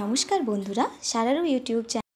নমস্কার বন্ধুরা সারারু YouTube channel